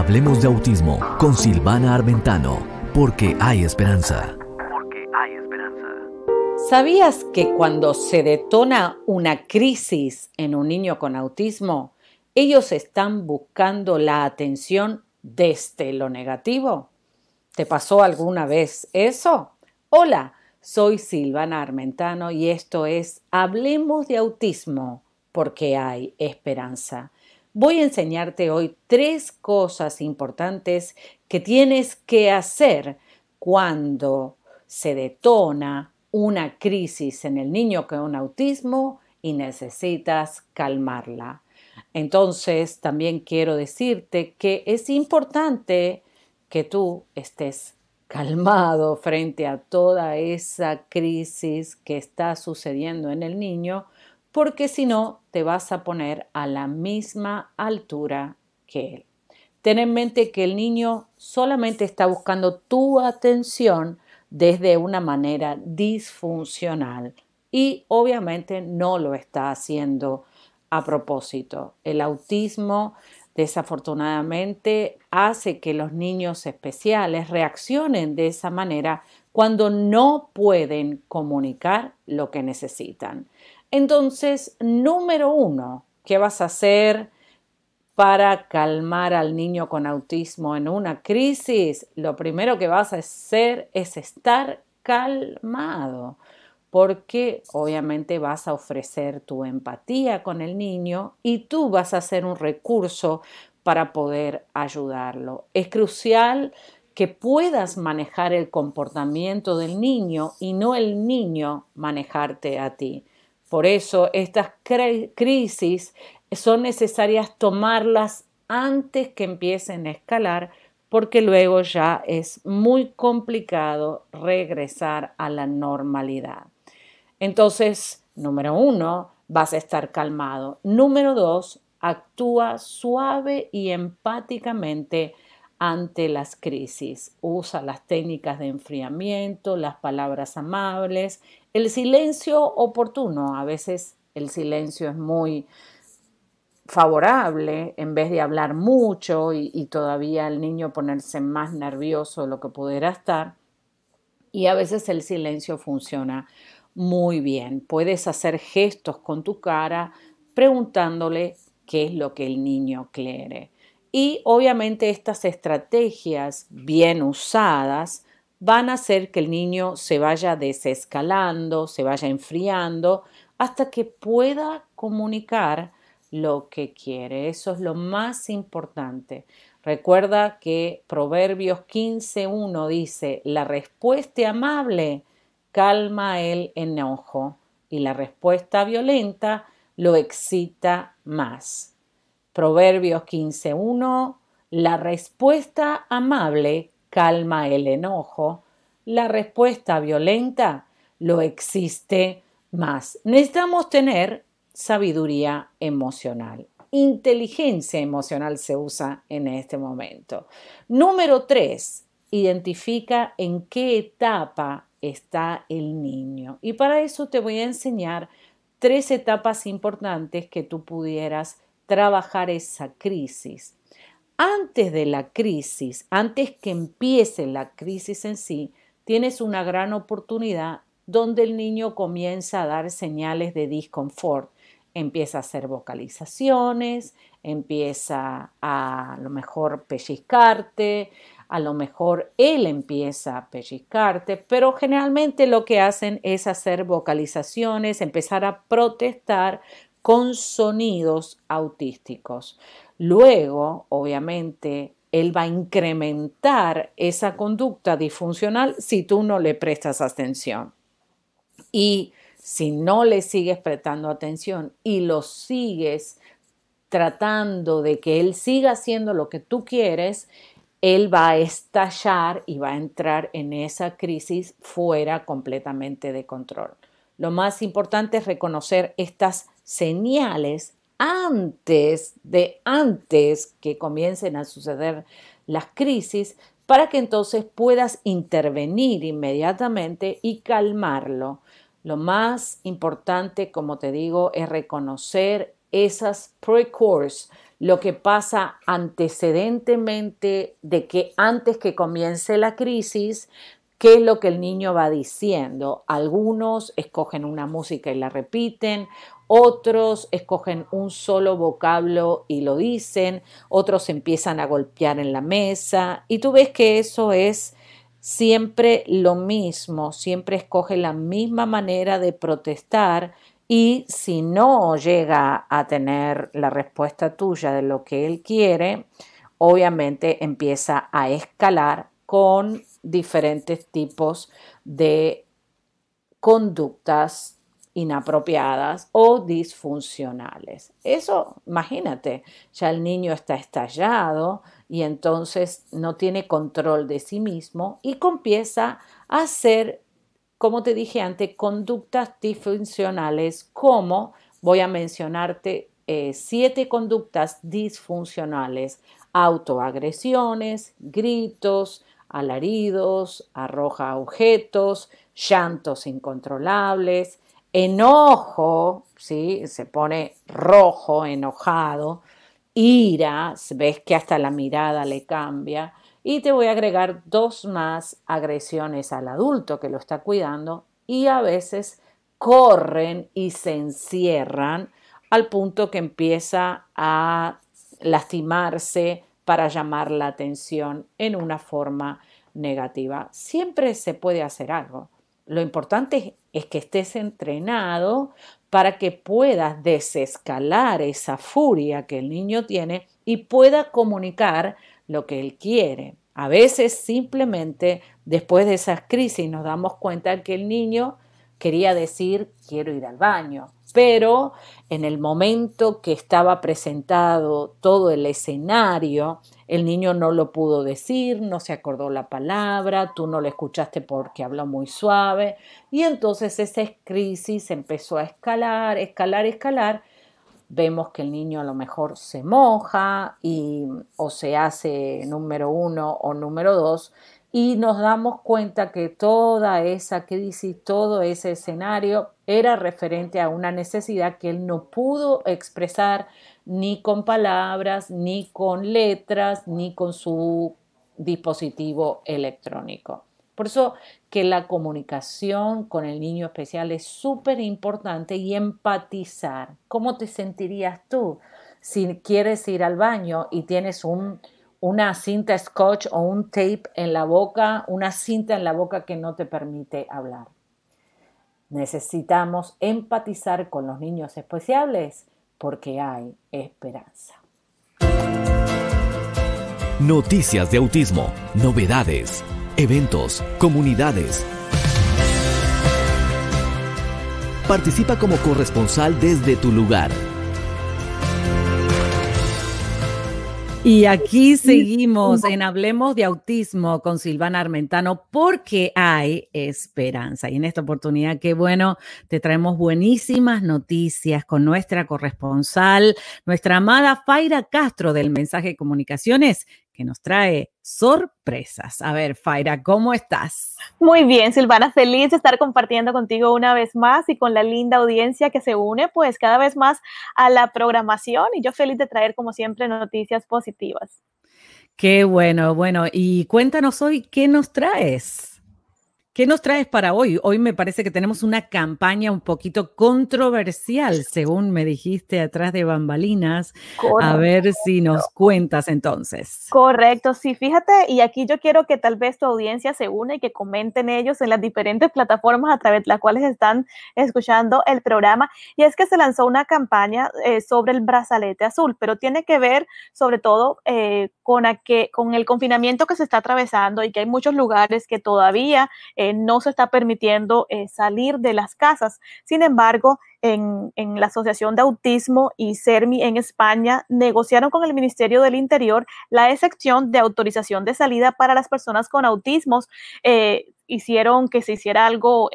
Hablemos de autismo con Silvana Armentano, porque hay esperanza. ¿Sabías que cuando se detona una crisis en un niño con autismo, ellos están buscando la atención desde lo negativo? ¿Te pasó alguna vez eso? Hola, soy Silvana Armentano y esto es Hablemos de autismo, porque hay esperanza voy a enseñarte hoy tres cosas importantes que tienes que hacer cuando se detona una crisis en el niño con autismo y necesitas calmarla. Entonces, también quiero decirte que es importante que tú estés calmado frente a toda esa crisis que está sucediendo en el niño porque si no te vas a poner a la misma altura que él. Ten en mente que el niño solamente está buscando tu atención desde una manera disfuncional y obviamente no lo está haciendo a propósito. El autismo desafortunadamente hace que los niños especiales reaccionen de esa manera cuando no pueden comunicar lo que necesitan. Entonces, número uno, ¿qué vas a hacer para calmar al niño con autismo en una crisis? Lo primero que vas a hacer es estar calmado, porque obviamente vas a ofrecer tu empatía con el niño y tú vas a ser un recurso para poder ayudarlo. Es crucial que puedas manejar el comportamiento del niño y no el niño manejarte a ti. Por eso estas crisis son necesarias tomarlas antes que empiecen a escalar porque luego ya es muy complicado regresar a la normalidad. Entonces, número uno, vas a estar calmado. Número dos, actúa suave y empáticamente ante las crisis. Usa las técnicas de enfriamiento, las palabras amables el silencio oportuno, a veces el silencio es muy favorable en vez de hablar mucho y, todavía el niño ponerse más nervioso de lo que pudiera estar. Y a veces el silencio funciona muy bien. Puedes hacer gestos con tu cara preguntándole qué es lo que el niño quiere. Y obviamente estas estrategias bien usadas van a hacer que el niño se vaya desescalando, se vaya enfriando, hasta que pueda comunicar lo que quiere. Eso es lo más importante. Recuerda que Proverbios 15.1 dice, la respuesta amable calma el enojo y la respuesta violenta lo excita más. Proverbios 15.1, la respuesta amable calma el enojo, la respuesta violenta lo existe más. Necesitamos tener sabiduría emocional. Inteligencia emocional se usa en este momento. Número tres, identifica en qué etapa está el niño. Y para eso te voy a enseñar tres etapas importantes que tú pudieras trabajar esa crisis antes de la crisis, antes que empiece la crisis en sí, tienes una gran oportunidad donde el niño comienza a dar señales de disconfort. Empieza a hacer vocalizaciones, empieza a, lo mejor pellizcarte, a lo mejor él empieza a pellizcarte, pero generalmente lo que hacen es hacer vocalizaciones, empezar a protestar con sonidos autísticos. Luego, obviamente, él va a incrementar esa conducta disfuncional si tú no le prestas atención. Y si no le sigues prestando atención y lo sigues tratando de que él siga haciendo lo que tú quieres, él va a estallar y va a entrar en esa crisis fuera completamente de control. Lo más importante es reconocer estas señales antes de antes que comiencen a suceder las crisis para que entonces puedas intervenir inmediatamente y calmarlo. Lo más importante, como te digo, es reconocer esas precourse, lo que pasa antecedentemente de que antes que comience la crisis, qué es lo que el niño va diciendo. Algunos escogen una música y la repiten, otros escogen un solo vocablo y lo dicen, otros empiezan a golpear en la mesa y tú ves que eso es siempre lo mismo, siempre escoge la misma manera de protestar y si no llega a tener la respuesta tuya de lo que él quiere, obviamente empieza a escalar con diferentes tipos de conductas inapropiadas o disfuncionales. Eso, imagínate, ya el niño está estallado y entonces no tiene control de sí mismo y comienza a hacer, como te dije antes, conductas disfuncionales como voy a mencionarte eh, siete conductas disfuncionales, autoagresiones, gritos, alaridos, arroja objetos, llantos incontrolables, enojo, ¿sí? se pone rojo, enojado, ira, ves que hasta la mirada le cambia. Y te voy a agregar dos más agresiones al adulto que lo está cuidando y a veces corren y se encierran al punto que empieza a lastimarse para llamar la atención en una forma negativa. Siempre se puede hacer algo. Lo importante es que estés entrenado para que puedas desescalar esa furia que el niño tiene y pueda comunicar lo que él quiere. A veces simplemente después de esas crisis nos damos cuenta que el niño quería decir quiero ir al baño. Pero en el momento que estaba presentado todo el escenario, el niño no lo pudo decir, no se acordó la palabra, tú no le escuchaste porque habló muy suave. Y entonces esa crisis empezó a escalar, escalar, escalar vemos que el niño a lo mejor se moja y o se hace número uno o número dos y nos damos cuenta que toda esa crisis, todo ese escenario era referente a una necesidad que él no pudo expresar ni con palabras, ni con letras, ni con su dispositivo electrónico. Por eso que la comunicación con el niño especial es súper importante y empatizar. ¿Cómo te sentirías tú si quieres ir al baño y tienes un una cinta scotch o un tape en la boca, una cinta en la boca que no te permite hablar. Necesitamos empatizar con los niños especiales porque hay esperanza. Noticias de autismo, novedades, eventos, comunidades. Participa como corresponsal desde tu lugar. Y aquí seguimos en Hablemos de Autismo con Silvana Armentano porque hay esperanza. Y en esta oportunidad, qué bueno, te traemos buenísimas noticias con nuestra corresponsal, nuestra amada Faira Castro del Mensaje de Comunicaciones, que nos trae sorpresas. A ver, Faira, ¿cómo estás? Muy bien, Silvana, feliz de estar compartiendo contigo una vez más y con la linda audiencia que se une pues cada vez más a la programación y yo feliz de traer como siempre noticias positivas. Qué bueno, bueno, y cuéntanos hoy qué nos traes. ¿Qué nos traes para hoy? Hoy me parece que tenemos una campaña un poquito controversial, según me dijiste atrás de bambalinas. A ver si nos cuentas entonces. Correcto, sí, fíjate, y aquí yo quiero que tal vez tu audiencia se une y que comenten ellos en las diferentes plataformas a través de las cuales están escuchando el programa. Y es que se lanzó una campaña eh, sobre el brazalete azul, pero tiene que ver sobre todo eh, con el confinamiento que se está atravesando y que hay muchos lugares que todavía eh, no se está permitiendo eh, salir de las casas. Sin embargo, en, la Asociación de Autismo y CERMI en España negociaron con el Ministerio del Interior la excepción de autorización de salida para las personas con autismos. Eh, hicieron que se hiciera algo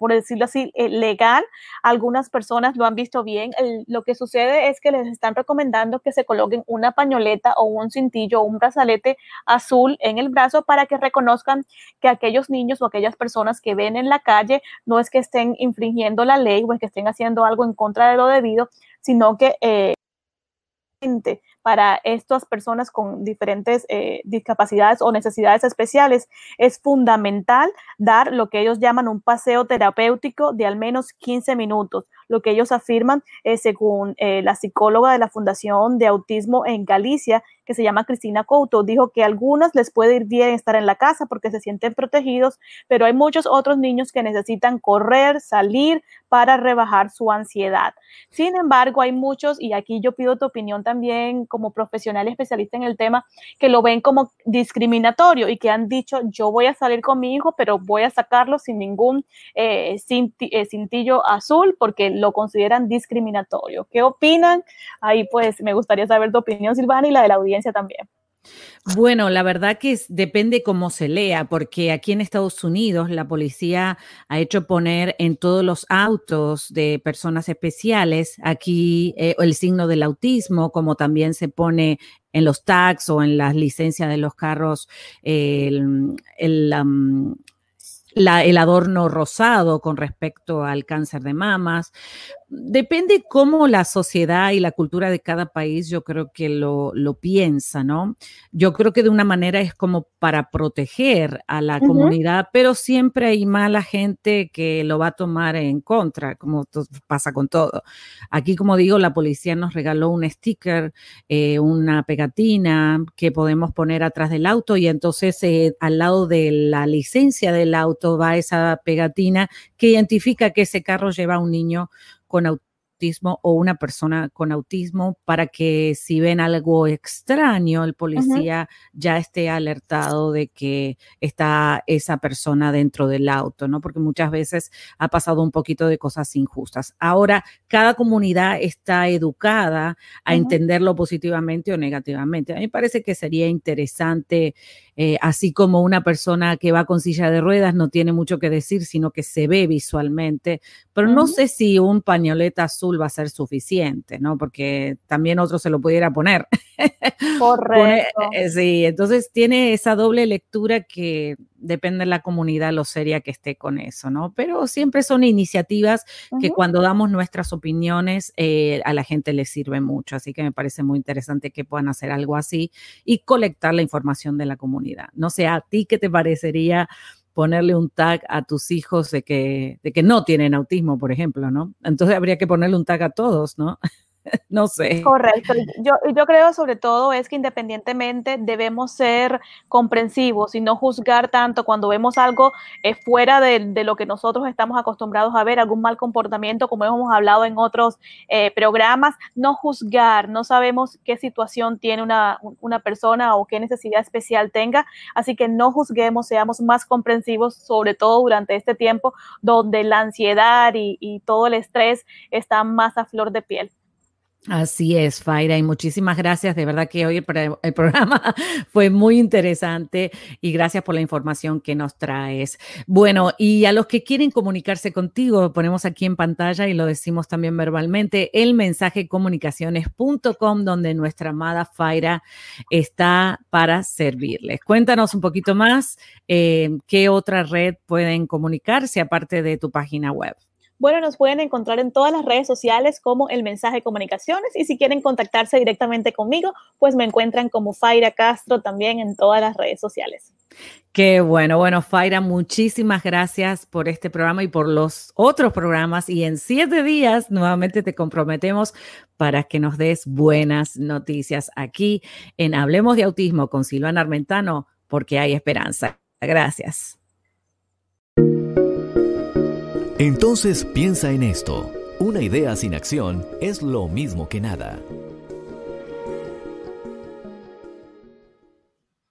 por decirlo así, eh, legal. Algunas personas lo han visto bien. lo que sucede es que les están recomendando que se coloquen una pañoleta o un cintillo o un brazalete azul en el brazo para que reconozcan que aquellos niños o aquellas personas que ven en la calle no es que estén infringiendo la ley o que estén haciendo algo en contra de lo debido, sino que... Eh, para estas personas con diferentes eh, discapacidades o necesidades especiales, es fundamental dar lo que ellos llaman un paseo terapéutico de al menos 15 minutos lo que ellos afirman, es eh, según eh, la psicóloga de la Fundación de Autismo en Galicia, que se llama Cristina Couto, dijo que a algunas les puede ir bien estar en la casa porque se sienten protegidos, pero hay muchos otros niños que necesitan correr, salir para rebajar su ansiedad. Sin embargo, hay muchos, y aquí yo pido tu opinión también como profesional especialista en el tema, que lo ven como discriminatorio y que han dicho, yo voy a salir con mi hijo, pero voy a sacarlo sin ningún eh, cintillo azul porque lo consideran discriminatorio. ¿Qué opinan? Ahí pues me gustaría saber tu opinión, Silvana, y la de la audiencia también. Bueno, la verdad que depende cómo se lea, porque aquí en Estados Unidos la policía ha hecho poner en todos los autos de personas especiales aquí eh, el signo del autismo, como también se pone en los tags o en las licencias de los carros el, la, el adorno rosado con respecto al cáncer de mamas, depende cómo la sociedad y la cultura de cada país yo creo que lo, piensa, ¿no? Yo creo que de una manera es como para proteger a la comunidad, pero siempre hay mala gente que lo va a tomar en contra, como pasa con todo. Aquí, como digo, la policía nos regaló un sticker, eh, una pegatina que podemos poner atrás del auto y entonces eh, al lado de la licencia del auto va esa pegatina que identifica que ese carro lleva a un niño con autismo o una persona con autismo para que si ven algo extraño, el policía ya esté alertado de que está esa persona dentro del auto, ¿no? Porque muchas veces ha pasado un poquito de cosas injustas. Ahora, cada comunidad está educada a entenderlo positivamente o negativamente. A mí me parece que sería interesante eh, así como una persona que va con silla de ruedas no tiene mucho que decir, sino que se ve visualmente. Pero no sé si un pañoleta azul va a ser suficiente, ¿no? Porque también otro se lo pudiera poner. Correcto. Eh, sí, entonces tiene esa doble lectura que depende de la comunidad lo seria que esté con eso, ¿no? Pero siempre son iniciativas que cuando damos nuestras opiniones eh, a la gente les sirve mucho, así que me parece muy interesante que puedan hacer algo así y colectar la información de la comunidad. No sé, a ti qué te parecería ponerle un tag a tus hijos de que, de que no tienen autismo, por ejemplo, ¿no? Entonces habría que ponerle un tag a todos, ¿no? no sé. Correcto. Yo, creo sobre todo es que independientemente debemos ser comprensivos y no juzgar tanto cuando vemos algo eh, fuera de, lo que nosotros estamos acostumbrados a ver, algún mal comportamiento, como hemos hablado en otros eh, programas, no juzgar, no sabemos qué situación tiene una, persona o qué necesidad especial tenga, así que no juzguemos, seamos más comprensivos, sobre todo durante este tiempo donde la ansiedad y, y todo el estrés está más a flor de piel. Así es, Faira, y muchísimas gracias. De verdad que hoy el, programa fue muy interesante y gracias por la información que nos traes. Bueno, y a los que quieren comunicarse contigo, ponemos aquí en pantalla y lo decimos también verbalmente, el mensaje comunicaciones.com, donde nuestra amada Faira está para servirles. Cuéntanos un poquito más eh, qué otra red pueden comunicarse aparte de tu página web. Bueno, nos pueden encontrar en todas las redes sociales como El Mensaje de Comunicaciones y si quieren contactarse directamente conmigo, pues me encuentran como Faira Castro también en todas las redes sociales. Qué bueno, bueno, Faira, muchísimas gracias por este programa y por los otros programas. Y en siete días nuevamente te comprometemos para que nos des buenas noticias aquí en Hablemos de Autismo con Silvana Armentano, porque hay esperanza. Gracias. Entonces piensa en esto. Una idea sin acción es lo mismo que nada.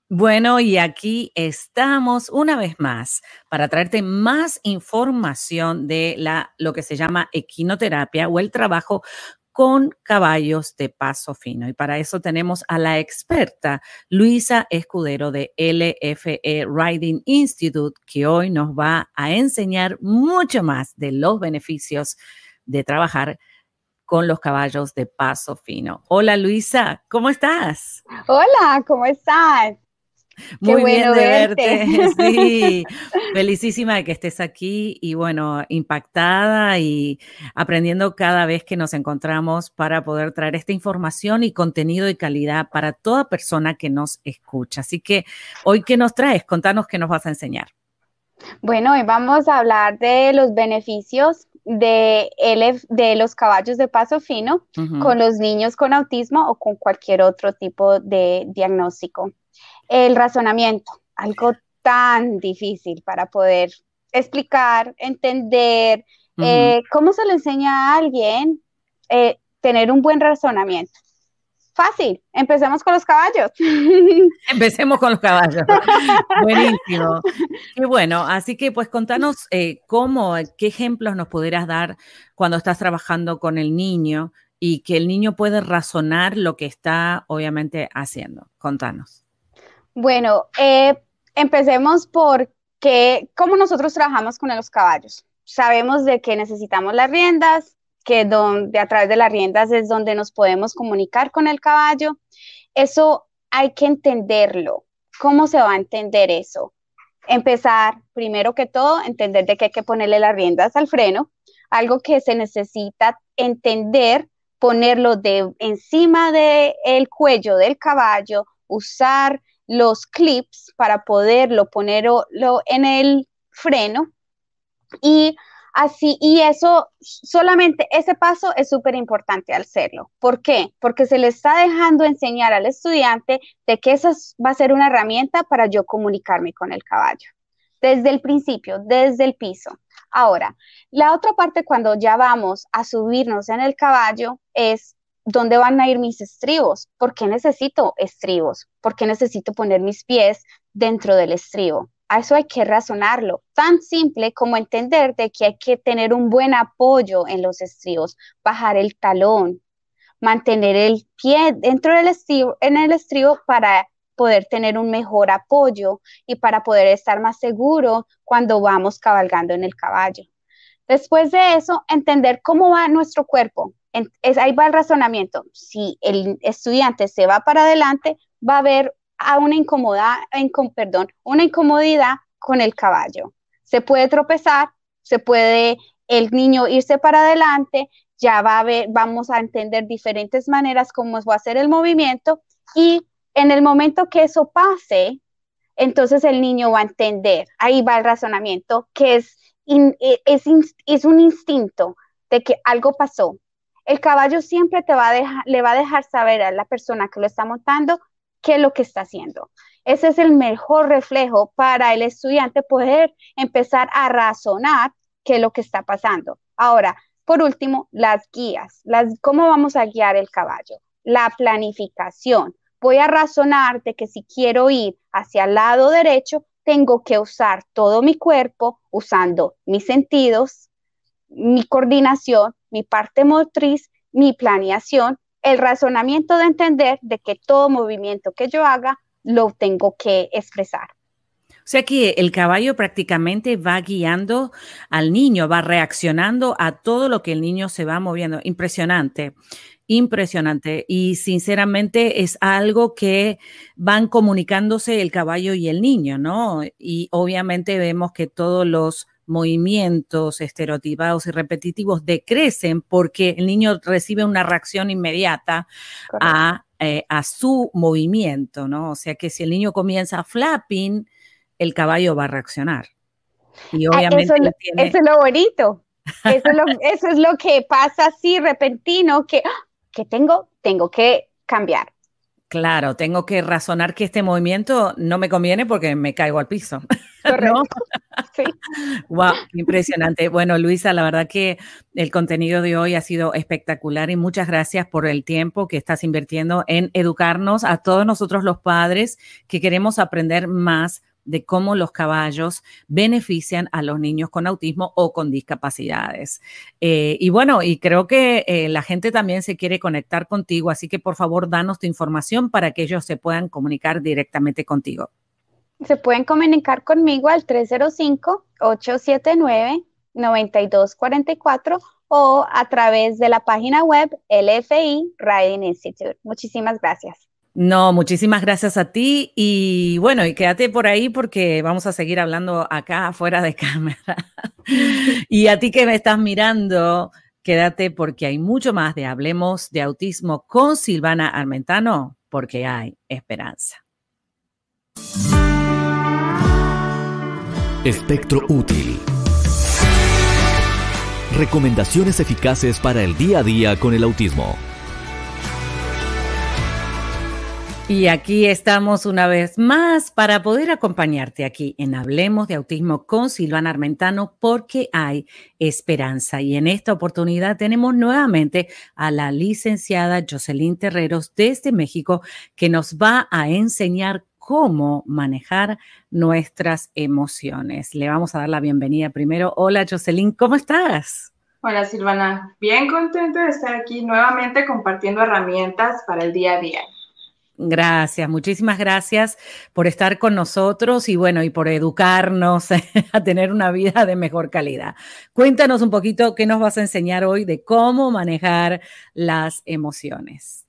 Bueno, y aquí estamos una vez más para traerte más información de la, lo que se llama equinoterapia o el trabajo con caballos de paso fino. Y para eso tenemos a la experta Luisa Escudero de LFE Riding Institute, que hoy nos va a enseñar mucho más de los beneficios de trabajar con los caballos de paso fino. Hola Luisa, ¿cómo estás? Hola, ¿cómo estás? Muy bien de verte. Sí, felicísima de que estés aquí y bueno, impactada y aprendiendo cada vez que nos encontramos para poder traer esta información y contenido de calidad para toda persona que nos escucha. Así que hoy, ¿qué nos traes? Contanos qué nos vas a enseñar. Bueno, hoy vamos a hablar de los beneficios de, los caballos de paso fino con los niños con autismo o con cualquier otro tipo de diagnóstico el razonamiento, algo tan difícil para poder explicar, entender, eh, cómo se le enseña a alguien eh, tener un buen razonamiento. Fácil, empecemos con los caballos. Empecemos con los caballos. Buenísimo. Y bueno, así que pues contanos eh, cómo, qué ejemplos nos pudieras dar cuando estás trabajando con el niño y que el niño puede razonar lo que está obviamente haciendo. Contanos. Bueno, eh, empecemos por que, cómo nosotros trabajamos con los caballos. Sabemos de que necesitamos las riendas, que donde, a través de las riendas es donde nos podemos comunicar con el caballo. Eso hay que entenderlo. ¿Cómo se va a entender eso? Empezar, primero que todo, entender de que hay que ponerle las riendas al freno, algo que se necesita entender, ponerlo de encima del cuello del caballo, usar los clips para poderlo ponerlo en el freno y así y eso solamente ese paso es súper importante al hacerlo. ¿Por qué? Porque se le está dejando enseñar al estudiante de que esa va a ser una herramienta para yo comunicarme con el caballo desde el principio, desde el piso. Ahora, la otra parte cuando ya vamos a subirnos en el caballo es ¿dónde van a ir mis estribos? ¿Por qué necesito estribos? ¿Por qué necesito poner mis pies dentro del estribo? A eso hay que razonarlo, tan simple como entender que hay que tener un buen apoyo en los estribos, bajar el talón, mantener el pie dentro del estribo, en el estribo para poder tener un mejor apoyo y para poder estar más seguro cuando vamos cabalgando en el caballo. Después de eso, entender cómo va nuestro cuerpo, ahí va el razonamiento. Si el estudiante se va para adelante, va a haber a ah, una, perdón, una incomodidad con el caballo. Se puede tropezar, se puede el niño irse para adelante, ya va a ver, vamos a entender diferentes maneras cómo va a ser el movimiento y en el momento que eso pase, entonces el niño va a entender, ahí va el razonamiento, que es, e, es, es un instinto de que algo pasó, el caballo siempre te va a dejar, le va a dejar saber a la persona que lo está montando qué es lo que está haciendo. Ese es el mejor reflejo para el estudiante poder empezar a razonar qué es lo que está pasando. Ahora, por último, las guías. Las, ¿Cómo vamos a guiar el caballo? La planificación. Voy a razonar de que si quiero ir hacia el lado derecho, tengo que usar todo mi cuerpo, usando mis sentidos, mi coordinación mi parte motriz, mi planeación, el razonamiento de entender de que todo movimiento que yo haga lo tengo que expresar. O sea que el caballo prácticamente va guiando al niño, va reaccionando a todo lo que el niño se va moviendo. Impresionante, impresionante. Y sinceramente es algo que van comunicándose el caballo y el niño, ¿no? Y obviamente vemos que todos los movimientos estereotipados y repetitivos decrecen porque el niño recibe una reacción inmediata eh, a, su movimiento, ¿no? O sea que si el niño comienza flapping, el caballo va a reaccionar. Y ah, obviamente eso, eso es lo bonito. Eso es lo, que pasa así repentino, que, ¡ah! que tengo, tengo que cambiar Claro, tengo que razonar que este movimiento no me conviene porque me caigo al piso. Wow, impresionante. Bueno, Luisa, la verdad que el contenido de hoy ha sido espectacular y muchas gracias por el tiempo que estás invirtiendo en educarnos a todos nosotros los padres que queremos aprender más de cómo los caballos benefician a los niños con autismo o con discapacidades. Eh, y bueno, y creo que eh, la gente también se quiere conectar contigo, así que por favor danos tu información para que ellos se puedan comunicar directamente contigo. Se pueden comunicar conmigo al 305-879-9244 o a través de la página web LFI Riding Institute. Muchísimas gracias. No, muchísimas gracias a ti y bueno, y quédate por ahí porque vamos a seguir hablando acá afuera de cámara. y a ti que me estás mirando, quédate porque hay mucho más de Hablemos de Autismo con Silvana Armentano, porque hay esperanza. Espectro útil. Recomendaciones eficaces para el día a día con el autismo. Y aquí estamos una vez más para poder acompañarte aquí en Hablemos de Autismo con Silvana Armentano porque hay esperanza. Y en esta oportunidad tenemos nuevamente a la licenciada Jocelyn Terreros desde México que nos va a enseñar cómo manejar nuestras emociones. Le vamos a dar la bienvenida primero. Hola Jocelyn, ¿cómo estás? Hola Silvana, bien contenta de estar aquí nuevamente compartiendo herramientas para el día a día. Gracias, muchísimas gracias por estar con nosotros y bueno, y por educarnos a tener una vida de mejor calidad. Cuéntanos un poquito qué nos vas a enseñar hoy de cómo manejar las emociones.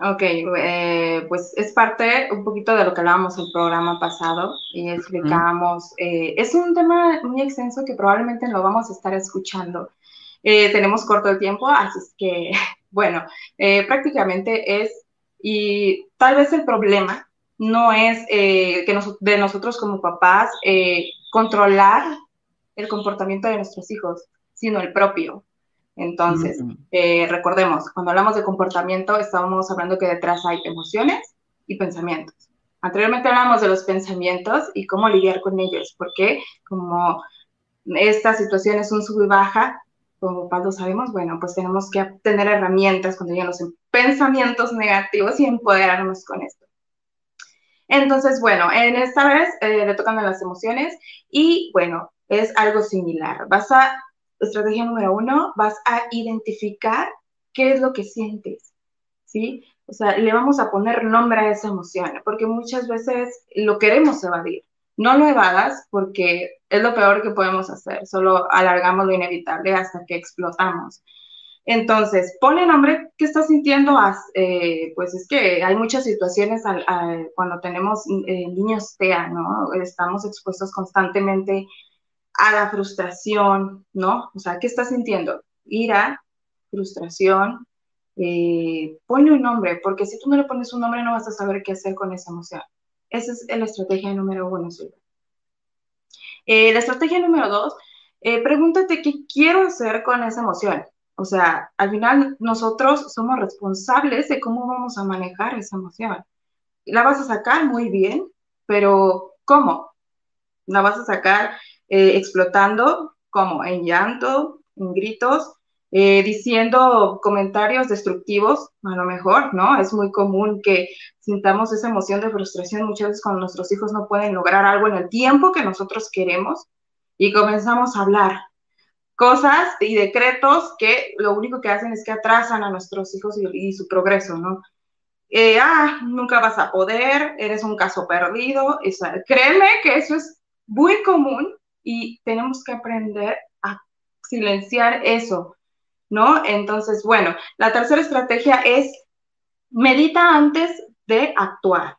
Ok, eh, pues es parte un poquito de lo que hablábamos en el programa pasado y explicábamos, eh, es un tema muy extenso que probablemente lo vamos a estar escuchando. Eh, tenemos corto el tiempo, así que, bueno, prácticamente es y tal vez el problema no es eh, que de nosotros como papás eh, controlar el comportamiento de nuestros hijos, sino el propio. Entonces, eh, recordemos, cuando hablamos de comportamiento, estamos hablando que detrás hay emociones y pensamientos. Anteriormente hablamos de los pensamientos y cómo lidiar con ellos, porque como esta situación es un sub y baja, como papás lo sabemos, bueno, pues tenemos que tener herramientas cuando llegan los pensamientos negativos y empoderarnos con esto. Entonces, bueno, en esta vez eh, le tocan a las emociones y bueno, es algo similar. Vas a, estrategia número uno, vas a identificar qué es lo que sientes, ¿sí? O sea, le vamos a poner nombre a esa emoción, porque muchas veces lo queremos evadir. No lo evadas porque es lo peor que podemos hacer, solo alargamos lo inevitable hasta que explotamos. Entonces, pone nombre, ¿qué estás sintiendo? Eh, pues es que hay muchas situaciones cuando tenemos eh, niños TEA, ¿no? Estamos expuestos constantemente a la frustración, ¿no? O sea, ¿qué estás sintiendo? Ira, frustración. Eh, ponle un nombre, porque si tú no le pones un nombre no vas a saber qué hacer con esa emoción. Esa es la estrategia número uno, eh, la estrategia número dos, eh, pregúntate qué quiero hacer con esa emoción. O sea, al final nosotros somos responsables de cómo vamos a manejar esa emoción. La vas a sacar muy bien, pero ¿cómo? ¿La vas a sacar eh, explotando? ¿Cómo? ¿En llanto? ¿En gritos? Eh, diciendo comentarios destructivos, a lo mejor, ¿no? Es muy común que sintamos esa emoción de frustración muchas veces cuando nuestros hijos no pueden lograr algo en el tiempo que nosotros queremos y comenzamos a hablar cosas y decretos que lo único que hacen es que atrasan a nuestros hijos y, su progreso, ¿no? Eh, ah, nunca vas a poder, eres un caso perdido. Eso, créeme que eso es muy común y tenemos que aprender a silenciar eso. ¿no? Entonces, bueno, la tercera estrategia es medita antes de actuar.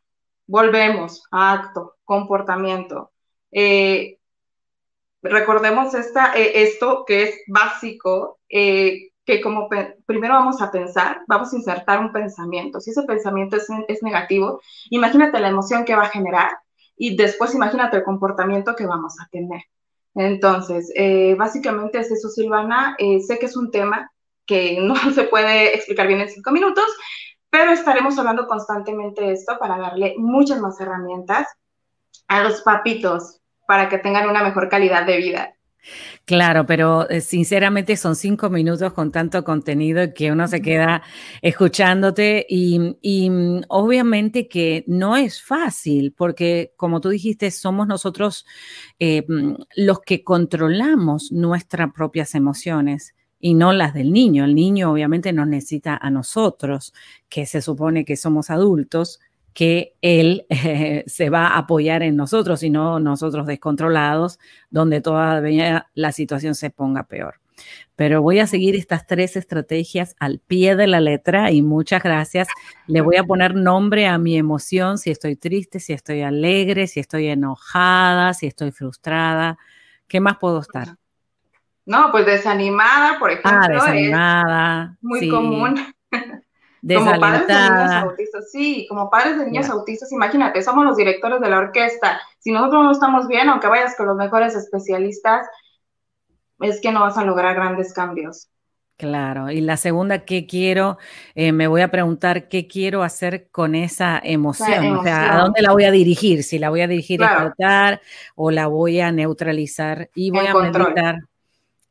Volvemos a acto, comportamiento. Eh, recordemos eh, esto que es básico, eh, que como primero vamos a pensar, vamos a insertar un pensamiento. Si ese pensamiento es, es negativo, imagínate la emoción que va a generar y después imagínate el comportamiento que vamos a tener. Entonces, eh, básicamente es eso, Silvana. Eh, sé que es un tema que no se puede explicar bien en cinco minutos, pero estaremos hablando constantemente de esto para darle muchas más herramientas a los papitos para que tengan una mejor calidad de vida. Claro, pero eh, sinceramente son cinco minutos con tanto contenido que uno se queda escuchándote y, mm, obviamente que no es fácil porque como tú dijiste, somos nosotros eh, mm, los que controlamos nuestras propias emociones y no las del niño. El niño obviamente nos necesita a nosotros, que se supone que somos adultos, que él se va a apoyar en nosotros y no nosotros descontrolados, donde todavía la situación se ponga peor. Pero voy a seguir estas tres estrategias al pie de la letra y muchas gracias. Le voy a poner nombre a mi emoción, si estoy triste, si estoy alegre, si estoy enojada, si estoy frustrada. ¿Qué más puedo estar? No, pues desanimada, por ah, ejemplo. Ah, desanimada. muy común. Como padres de niños autistas, sí, como padres de niños autistas, imagínate, somos los directores de la orquesta. Si nosotros no estamos bien, aunque vayas con los mejores especialistas, es que no vas a lograr grandes cambios. Claro, y la segunda, que quiero? Eh, me voy a preguntar qué quiero hacer con esa emoción? o sea, ¿a dónde la voy a dirigir? Si la voy a dirigir a tratar o la voy a neutralizar y voy a control. meditar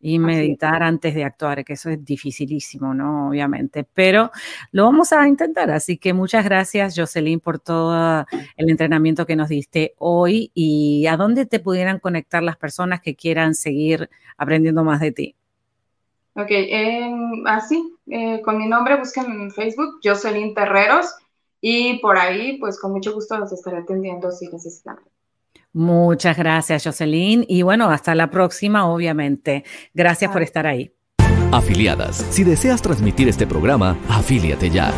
y meditar antes de actuar, que eso es dificilísimo, ¿no? Obviamente, pero lo vamos a intentar. Así que muchas gracias, Jocelyn, por todo el entrenamiento que nos diste hoy y a dónde te pudieran conectar las personas que quieran seguir aprendiendo más de ti. Ok, así, eh, con mi nombre busquen en Facebook, Jocelyn Terreros, y por ahí, pues con mucho gusto los estaré atendiendo si necesitan. Muchas gracias, Jocelyn. Y bueno, hasta la próxima, obviamente. Gracias por estar ahí. Afiliadas, si deseas transmitir este programa, afíliate ya.